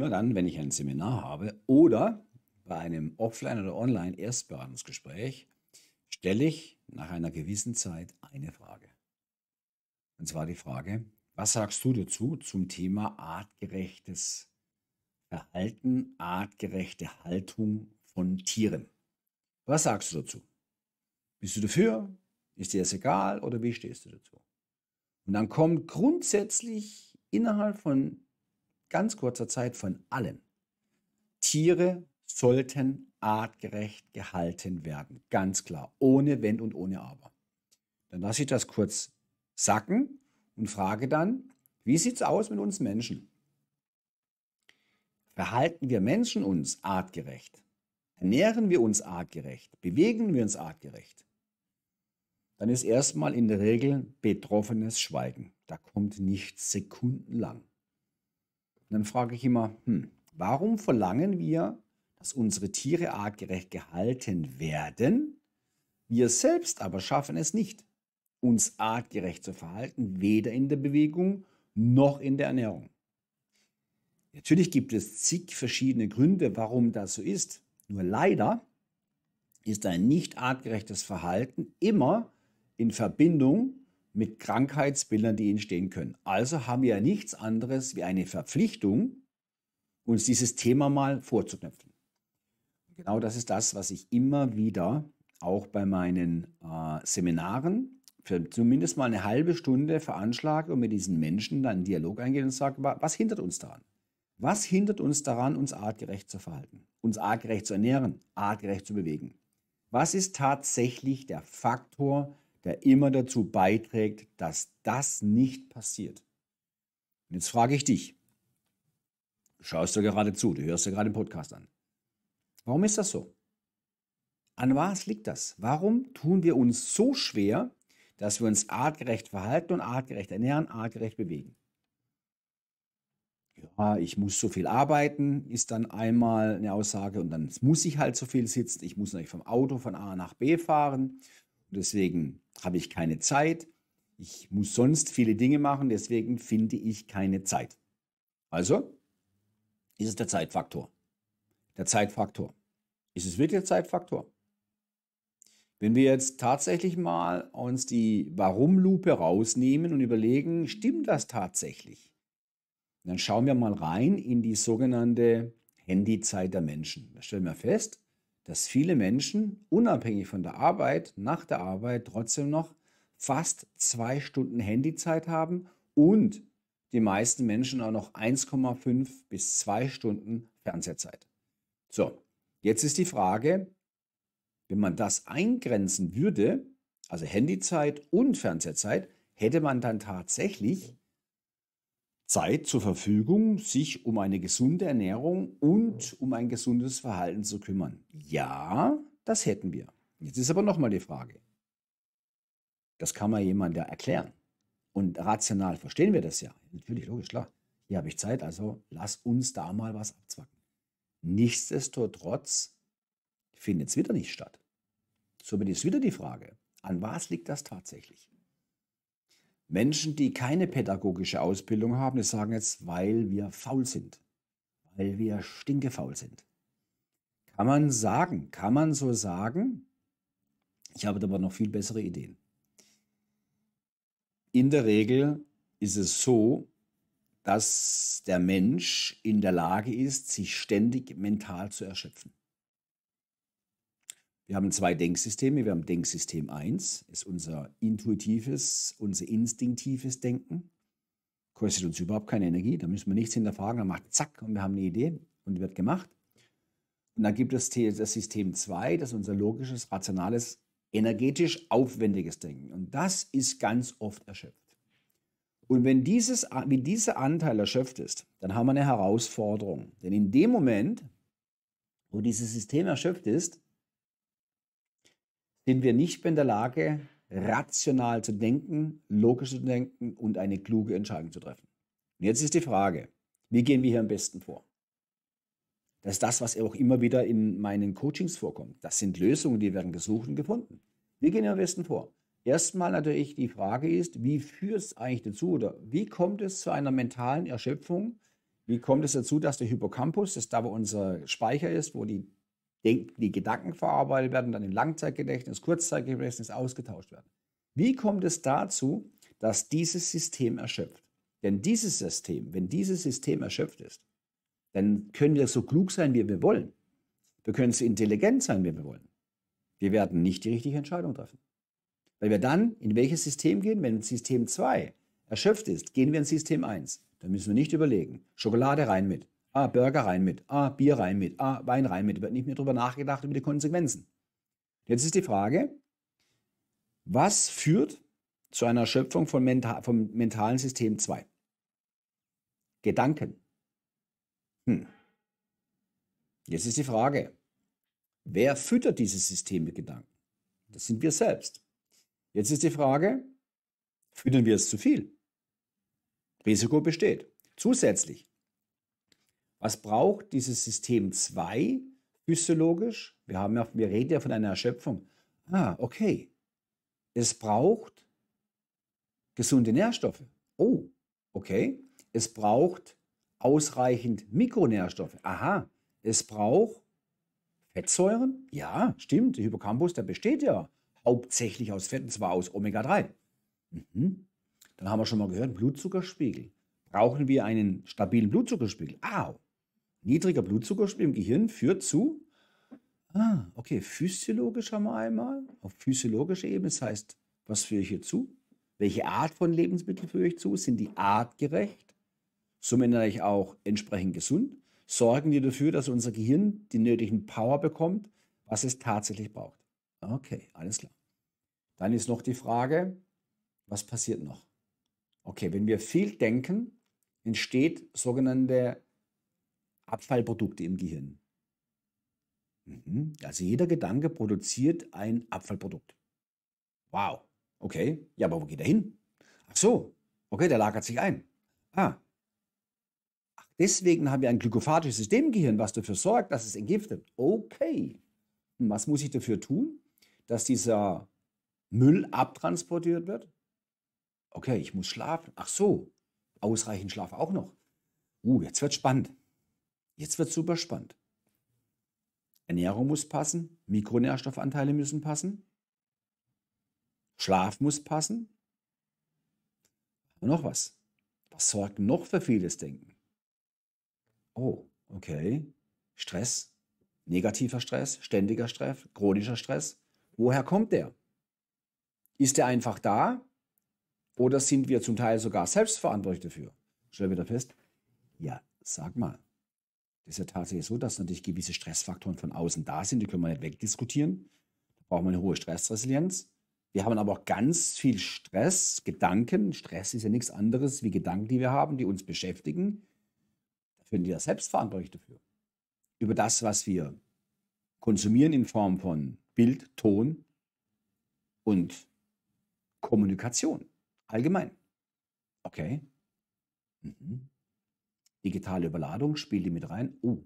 Immer dann, wenn ich ein Seminar habe oder bei einem Offline- oder Online-Erstberatungsgespräch, stelle ich nach einer gewissen Zeit eine Frage. Und zwar die Frage, was sagst du dazu zum Thema artgerechtes Verhalten, artgerechte Haltung von Tieren? Was sagst du dazu? Bist du dafür? Ist dir das egal oder wie stehst du dazu? Und dann kommt grundsätzlich innerhalb von ganz kurzer Zeit von allen. Tiere sollten artgerecht gehalten werden, ganz klar, ohne Wenn und ohne Aber. Dann lasse ich das kurz sacken und frage dann, wie sieht es aus mit uns Menschen? Verhalten wir Menschen uns artgerecht? Ernähren wir uns artgerecht? Bewegen wir uns artgerecht? Dann ist erstmal in der Regel betroffenes Schweigen. Da kommt nichts sekundenlang. Und dann frage ich immer, hm, warum verlangen wir, dass unsere Tiere artgerecht gehalten werden? Wir selbst aber schaffen es nicht, uns artgerecht zu verhalten, weder in der Bewegung noch in der Ernährung. Natürlich gibt es zig verschiedene Gründe, warum das so ist. Nur leider ist ein nicht artgerechtes Verhalten immer in Verbindung mit Krankheitsbildern, die entstehen können. Also haben wir ja nichts anderes wie eine Verpflichtung, uns dieses Thema mal vorzuknöpfen. Genau das ist das, was ich immer wieder auch bei meinen äh, Seminaren für zumindest mal eine halbe Stunde veranschlage und mit diesen Menschen dann einen Dialog eingehe und sage, was hindert uns daran? Was hindert uns daran, uns artgerecht zu verhalten, uns artgerecht zu ernähren, artgerecht zu bewegen? Was ist tatsächlich der Faktor, der immer dazu beiträgt, dass das nicht passiert. Und jetzt frage ich dich, du schaust dir gerade zu, du hörst ja gerade den Podcast an. Warum ist das so? An was liegt das? Warum tun wir uns so schwer, dass wir uns artgerecht verhalten und artgerecht ernähren, artgerecht bewegen? Ja, ich muss so viel arbeiten, ist dann einmal eine Aussage und dann muss ich halt so viel sitzen, ich muss natürlich vom Auto von A nach B fahren. deswegen habe ich keine Zeit, ich muss sonst viele Dinge machen, deswegen finde ich keine Zeit. Also ist es der Zeitfaktor. Der Zeitfaktor. Ist es wirklich der Zeitfaktor? Wenn wir jetzt tatsächlich mal uns die Warum-Lupe rausnehmen und überlegen, stimmt das tatsächlich? dann schauen wir mal rein in die sogenannte Handyzeit der Menschen. Da stellen wir fest, dass viele Menschen, unabhängig von der Arbeit, nach der Arbeit trotzdem noch fast zwei Stunden Handyzeit haben und die meisten Menschen auch noch 1,5 bis 2 Stunden Fernsehzeit. So, jetzt ist die Frage, wenn man das eingrenzen würde, also Handyzeit und Fernsehzeit, hätte man dann tatsächlich Zeit zur Verfügung, sich um eine gesunde Ernährung und um ein gesundes Verhalten zu kümmern? Ja, das hätten wir. Jetzt ist aber nochmal die Frage. Das kann man jemandem erklären. Und rational verstehen wir das ja. Natürlich, logisch, klar. Hier habe ich Zeit, also lass uns da mal was abzwacken. Nichtsdestotrotz findet es wieder nicht statt. Somit ist wieder die Frage, an was liegt das tatsächlich? Menschen, die keine pädagogische Ausbildung haben, die sagen jetzt, weil wir faul sind, weil wir stinkefaul sind. Kann man sagen, kann man so sagen? Ich habe aber noch viel bessere Ideen. In der Regel ist es so, dass der Mensch in der Lage ist, sich ständig mental zu erschöpfen. Wir haben zwei Denksysteme. Wir haben Denksystem 1, ist unser intuitives, unser instinktives Denken. Kostet uns überhaupt keine Energie, da müssen wir nichts hinterfragen, dann macht zack und wir haben eine Idee und die wird gemacht. Und dann gibt es das System 2, das ist unser logisches, rationales, energetisch aufwendiges Denken. Und das ist ganz oft erschöpft. Und wenn, dieses, wenn dieser Anteil erschöpft ist, dann haben wir eine Herausforderung. Denn in dem Moment, wo dieses System erschöpft ist, sind wir nicht mehr in der Lage, rational zu denken, logisch zu denken und eine kluge Entscheidung zu treffen. Und jetzt ist die Frage, wie gehen wir hier am besten vor? Das ist das, was auch immer wieder in meinen Coachings vorkommt. Das sind Lösungen, die werden gesucht und gefunden. Wie gehen wir am besten vor? Erstmal natürlich die Frage ist, wie führt es eigentlich dazu oder wie kommt es zu einer mentalen Erschöpfung? Wie kommt es dazu, dass der Hippocampus, das da wo unser Speicher ist, wo die die Gedanken verarbeitet werden, dann im Langzeitgedächtnis, Kurzzeitgedächtnis ausgetauscht werden. Wie kommt es dazu, dass dieses System erschöpft? Denn dieses System, wenn dieses System erschöpft ist, dann können wir so klug sein, wie wir wollen. Wir können so intelligent sein, wie wir wollen. Wir werden nicht die richtige Entscheidung treffen. Weil wir dann in welches System gehen? Wenn System 2 erschöpft ist, gehen wir in System 1. Da müssen wir nicht überlegen. Schokolade rein mit. Ah, Burger rein mit. Ah, Bier rein mit. Ah, Wein rein mit. Wird nicht mehr darüber nachgedacht, über die Konsequenzen. Jetzt ist die Frage, was führt zu einer Erschöpfung von Mental, vom mentalen System 2? Gedanken. Hm. Jetzt ist die Frage, wer füttert dieses System mit Gedanken? Das sind wir selbst. Jetzt ist die Frage, füttern wir es zu viel? Risiko besteht. Zusätzlich was braucht dieses System 2 physiologisch? Wir, haben ja, wir reden ja von einer Erschöpfung. Ah, okay. Es braucht gesunde Nährstoffe. Oh, okay. Es braucht ausreichend Mikronährstoffe. Aha. Es braucht Fettsäuren. Ja, stimmt. Der Hippocampus, der besteht ja hauptsächlich aus Fetten, zwar aus Omega-3. Mhm. Dann haben wir schon mal gehört, Blutzuckerspiegel. Brauchen wir einen stabilen Blutzuckerspiegel? Ah, Niedriger Blutzuckerspiegel im Gehirn führt zu, ah, okay, physiologisch haben wir einmal, auf physiologischer Ebene, das heißt, was führe ich hier zu? Welche Art von Lebensmitteln führe ich zu? Sind die artgerecht? Somit natürlich auch entsprechend gesund. Sorgen die dafür, dass unser Gehirn die nötigen Power bekommt, was es tatsächlich braucht. Okay, alles klar. Dann ist noch die Frage, was passiert noch? Okay, wenn wir viel denken, entsteht sogenannte Abfallprodukte im Gehirn. Mhm, also jeder Gedanke produziert ein Abfallprodukt. Wow. Okay. Ja, aber wo geht er hin? Ach so. Okay, der lagert sich ein. Ah. Ach, deswegen haben wir ein glykophatisches System im Gehirn, was dafür sorgt, dass es entgiftet. Okay. Und was muss ich dafür tun, dass dieser Müll abtransportiert wird? Okay, ich muss schlafen. Ach so. Ausreichend Schlaf auch noch. Uh, jetzt wird spannend. Jetzt wird es super spannend. Ernährung muss passen, Mikronährstoffanteile müssen passen, Schlaf muss passen. Und noch was. Was sorgt noch für vieles Denken? Oh, okay. Stress, negativer Stress, ständiger Stress, chronischer Stress. Woher kommt der? Ist er einfach da? Oder sind wir zum Teil sogar selbstverantwortlich dafür? Stell wieder fest, ja, sag mal ist ja tatsächlich so, dass natürlich gewisse Stressfaktoren von außen da sind, die können wir nicht wegdiskutieren. Da brauchen wir eine hohe Stressresilienz. Wir haben aber auch ganz viel Stress, Gedanken. Stress ist ja nichts anderes wie Gedanken, die wir haben, die uns beschäftigen. Da sind wir selbst verantwortlich dafür. Über das, was wir konsumieren in Form von Bild, Ton und Kommunikation allgemein. Okay. Mhm. Digitale Überladung spielt die mit rein. Oh,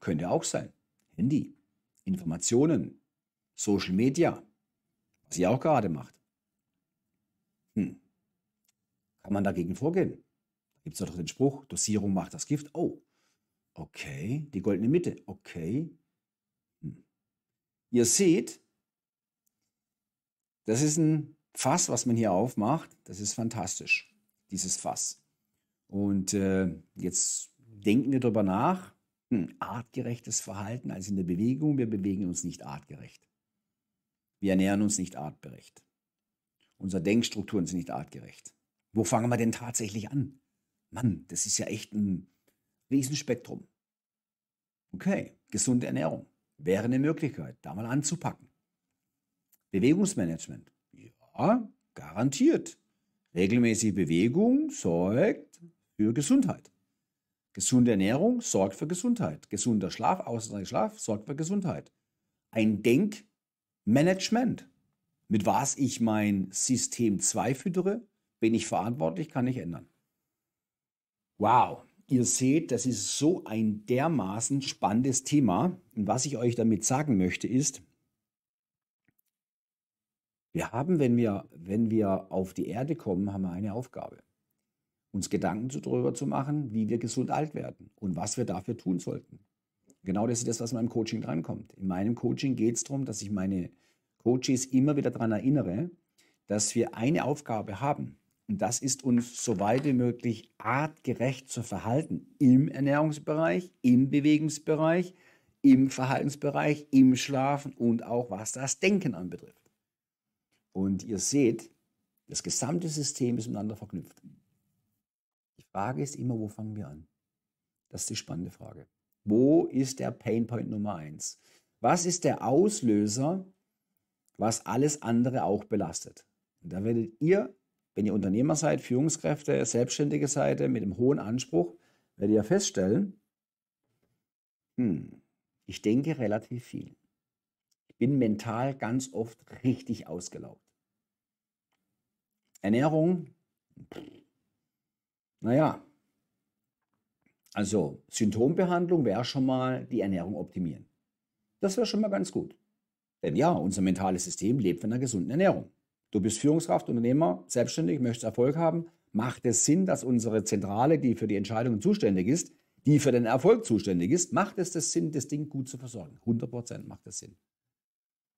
könnte auch sein. Handy, Informationen, Social Media, was ihr auch gerade macht. Hm. Kann man dagegen vorgehen? gibt es doch den Spruch, Dosierung macht das Gift. Oh, okay, die goldene Mitte, okay. Hm. Ihr seht, das ist ein Fass, was man hier aufmacht. Das ist fantastisch, dieses Fass. Und äh, jetzt denken wir darüber nach, hm, artgerechtes Verhalten also in der Bewegung, wir bewegen uns nicht artgerecht. Wir ernähren uns nicht artgerecht. Unsere Denkstrukturen sind nicht artgerecht. Wo fangen wir denn tatsächlich an? Mann, das ist ja echt ein Riesenspektrum. Okay, gesunde Ernährung wäre eine Möglichkeit, da mal anzupacken. Bewegungsmanagement. Ja, garantiert. Regelmäßige Bewegung sorgt für Gesundheit. Gesunde Ernährung sorgt für Gesundheit. Gesunder Schlaf, ausreichender Schlaf sorgt für Gesundheit. Ein Denkmanagement, mit was ich mein System 2 füttere, bin ich verantwortlich, kann ich ändern. Wow, ihr seht, das ist so ein dermaßen spannendes Thema. Und was ich euch damit sagen möchte, ist, wir haben, wenn wir, wenn wir auf die Erde kommen, haben wir eine Aufgabe uns Gedanken darüber zu machen, wie wir gesund alt werden und was wir dafür tun sollten. Genau das ist das, was in meinem Coaching drankommt. In meinem Coaching geht es darum, dass ich meine Coaches immer wieder daran erinnere, dass wir eine Aufgabe haben. Und das ist uns so weit wie möglich artgerecht zu verhalten. Im Ernährungsbereich, im Bewegungsbereich, im Verhaltensbereich, im Schlafen und auch was das Denken anbetrifft. Und ihr seht, das gesamte System ist miteinander verknüpft. Frage ist immer, wo fangen wir an? Das ist die spannende Frage. Wo ist der Painpoint Nummer eins? Was ist der Auslöser, was alles andere auch belastet? Und da werdet ihr, wenn ihr Unternehmer seid, Führungskräfte, Selbstständige seid, mit einem hohen Anspruch, werdet ihr feststellen, hm, ich denke relativ viel. Ich bin mental ganz oft richtig ausgelaugt. Ernährung, pff, naja, also Symptombehandlung wäre schon mal die Ernährung optimieren. Das wäre schon mal ganz gut. Denn ja, unser mentales System lebt von einer gesunden Ernährung. Du bist Führungskraft, Unternehmer, selbstständig, möchtest Erfolg haben. Macht es Sinn, dass unsere Zentrale, die für die Entscheidungen zuständig ist, die für den Erfolg zuständig ist, macht es das Sinn, das Ding gut zu versorgen. 100% macht es Sinn.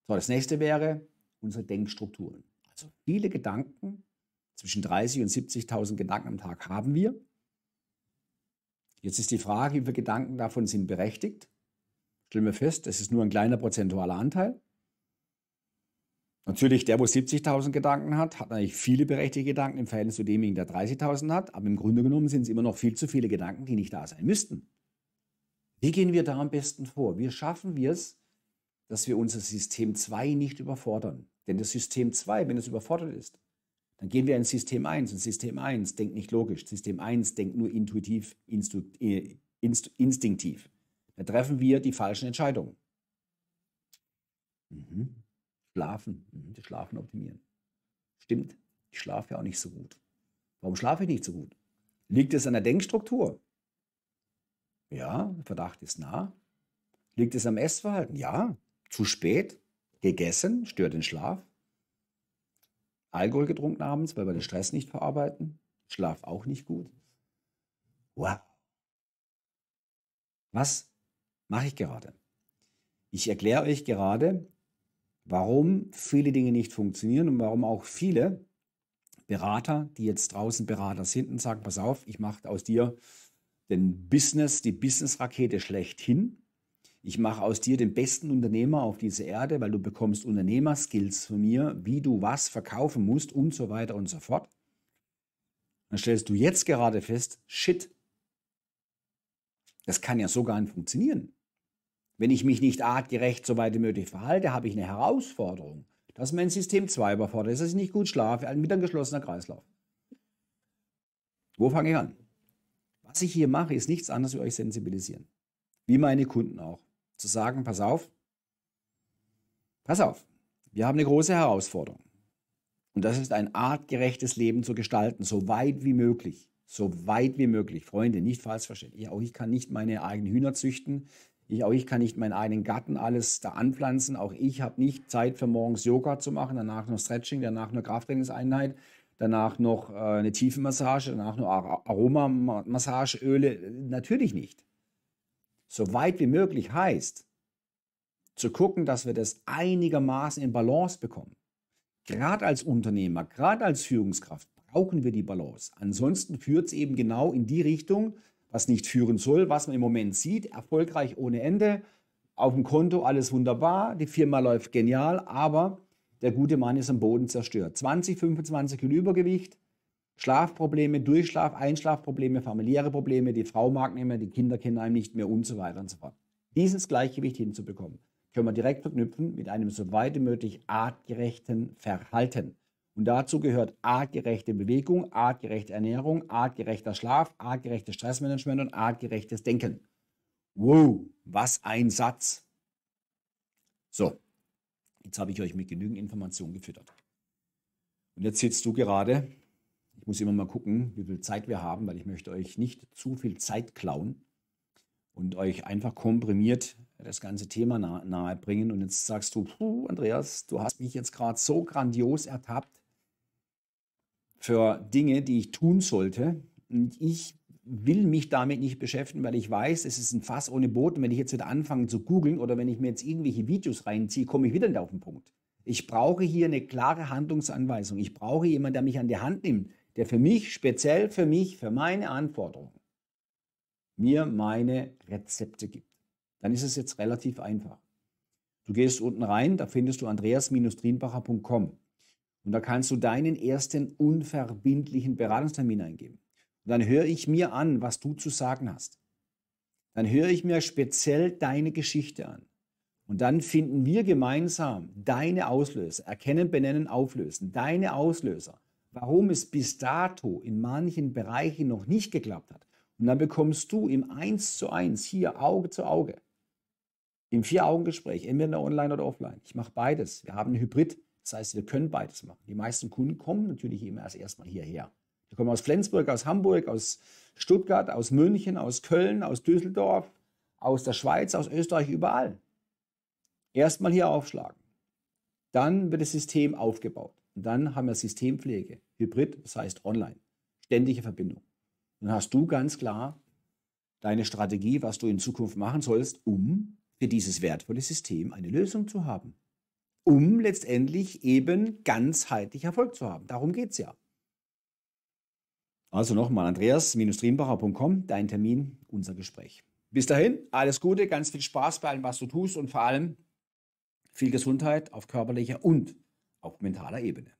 So, das nächste wäre unsere Denkstrukturen. Also viele Gedanken, zwischen 30 und 70.000 Gedanken am Tag haben wir. Jetzt ist die Frage, wie viele Gedanken davon sind berechtigt. Stellen wir fest, es ist nur ein kleiner prozentualer Anteil. Natürlich, der, wo 70.000 Gedanken hat, hat natürlich viele berechtigte Gedanken im Verhältnis zu demjenigen, der 30.000 hat. Aber im Grunde genommen sind es immer noch viel zu viele Gedanken, die nicht da sein müssten. Wie gehen wir da am besten vor? Wie schaffen wir es, dass wir unser System 2 nicht überfordern? Denn das System 2, wenn es überfordert ist, dann gehen wir in System 1 und System 1 denkt nicht logisch. System 1 denkt nur intuitiv, instu, äh, inst, instinktiv. Da treffen wir die falschen Entscheidungen. Mhm. Schlafen, mhm. das Schlafen optimieren. Stimmt, ich schlafe ja auch nicht so gut. Warum schlafe ich nicht so gut? Liegt es an der Denkstruktur? Ja, Verdacht ist nah. Liegt es am Essverhalten? Ja, zu spät, gegessen, stört den Schlaf. Alkohol getrunken abends, weil wir den Stress nicht verarbeiten. Schlaf auch nicht gut. Wow. Was mache ich gerade? Ich erkläre euch gerade, warum viele Dinge nicht funktionieren und warum auch viele Berater, die jetzt draußen Berater sind und sagen, pass auf, ich mache aus dir den Business, die Business-Rakete schlechthin ich mache aus dir den besten Unternehmer auf dieser Erde, weil du bekommst Unternehmerskills von mir, wie du was verkaufen musst und so weiter und so fort. Dann stellst du jetzt gerade fest, shit, das kann ja so gar nicht funktionieren. Wenn ich mich nicht artgerecht so weit wie möglich verhalte, habe ich eine Herausforderung, dass mein System 2 überfordert ist, dass ich nicht gut schlafe, wieder ein geschlossener Kreislauf. Wo fange ich an? Was ich hier mache, ist nichts anderes wie euch sensibilisieren. Wie meine Kunden auch zu sagen, pass auf, pass auf, wir haben eine große Herausforderung. Und das ist ein artgerechtes Leben zu gestalten, so weit wie möglich. So weit wie möglich. Freunde, nicht falsch verstehen. Ich, auch ich kann nicht meine eigenen Hühner züchten. Ich, auch ich kann nicht meinen eigenen Garten alles da anpflanzen. Auch ich habe nicht Zeit für morgens Yoga zu machen, danach noch Stretching, danach noch Krafttrainingseinheit, danach noch äh, eine Tiefenmassage, danach nur Aromamassageöle. Natürlich nicht so weit wie möglich heißt, zu gucken, dass wir das einigermaßen in Balance bekommen. Gerade als Unternehmer, gerade als Führungskraft brauchen wir die Balance. Ansonsten führt es eben genau in die Richtung, was nicht führen soll, was man im Moment sieht, erfolgreich ohne Ende, auf dem Konto alles wunderbar, die Firma läuft genial, aber der gute Mann ist am Boden zerstört. 20, 25 Kilo Übergewicht, Schlafprobleme, Durchschlaf, Einschlafprobleme, familiäre Probleme, die Frau mag nicht mehr, die Kinder kennen einem nicht mehr und so weiter und so fort. Dieses Gleichgewicht hinzubekommen, können wir direkt verknüpfen mit einem so weit wie möglich artgerechten Verhalten. Und dazu gehört artgerechte Bewegung, artgerechte Ernährung, artgerechter Schlaf, artgerechtes Stressmanagement und artgerechtes Denken. Wow, was ein Satz. So, jetzt habe ich euch mit genügend Informationen gefüttert. Und jetzt sitzt du gerade muss immer mal gucken, wie viel Zeit wir haben, weil ich möchte euch nicht zu viel Zeit klauen und euch einfach komprimiert das ganze Thema nahe, bringen. Und jetzt sagst du, puh, Andreas, du hast mich jetzt gerade so grandios ertappt für Dinge, die ich tun sollte. Und ich will mich damit nicht beschäftigen, weil ich weiß, es ist ein Fass ohne Boden. wenn ich jetzt wieder anfange zu googeln oder wenn ich mir jetzt irgendwelche Videos reinziehe, komme ich wieder nicht auf den Punkt. Ich brauche hier eine klare Handlungsanweisung. Ich brauche jemanden, der mich an die Hand nimmt, der für mich, speziell für mich, für meine Anforderungen, mir meine Rezepte gibt. Dann ist es jetzt relativ einfach. Du gehst unten rein, da findest du andreas-drienbacher.com und da kannst du deinen ersten unverbindlichen Beratungstermin eingeben. Und dann höre ich mir an, was du zu sagen hast. Dann höre ich mir speziell deine Geschichte an. Und dann finden wir gemeinsam deine Auslöser, erkennen, benennen, auflösen, deine Auslöser warum es bis dato in manchen Bereichen noch nicht geklappt hat. Und dann bekommst du im 1 zu 1 hier Auge zu Auge, im Vier-Augen-Gespräch, entweder online oder offline. Ich mache beides. Wir haben ein Hybrid. Das heißt, wir können beides machen. Die meisten Kunden kommen natürlich immer erst erstmal hierher. Die kommen aus Flensburg, aus Hamburg, aus Stuttgart, aus München, aus Köln, aus Düsseldorf, aus der Schweiz, aus Österreich, überall. Erstmal hier aufschlagen. Dann wird das System aufgebaut. Und dann haben wir Systempflege, Hybrid, das heißt online, ständige Verbindung. Dann hast du ganz klar deine Strategie, was du in Zukunft machen sollst, um für dieses wertvolle System eine Lösung zu haben. Um letztendlich eben ganzheitlich Erfolg zu haben. Darum geht es ja. Also nochmal andreas-triembacher.com, dein Termin, unser Gespräch. Bis dahin, alles Gute, ganz viel Spaß bei allem, was du tust und vor allem viel Gesundheit auf körperlicher und auf mentaler Ebene.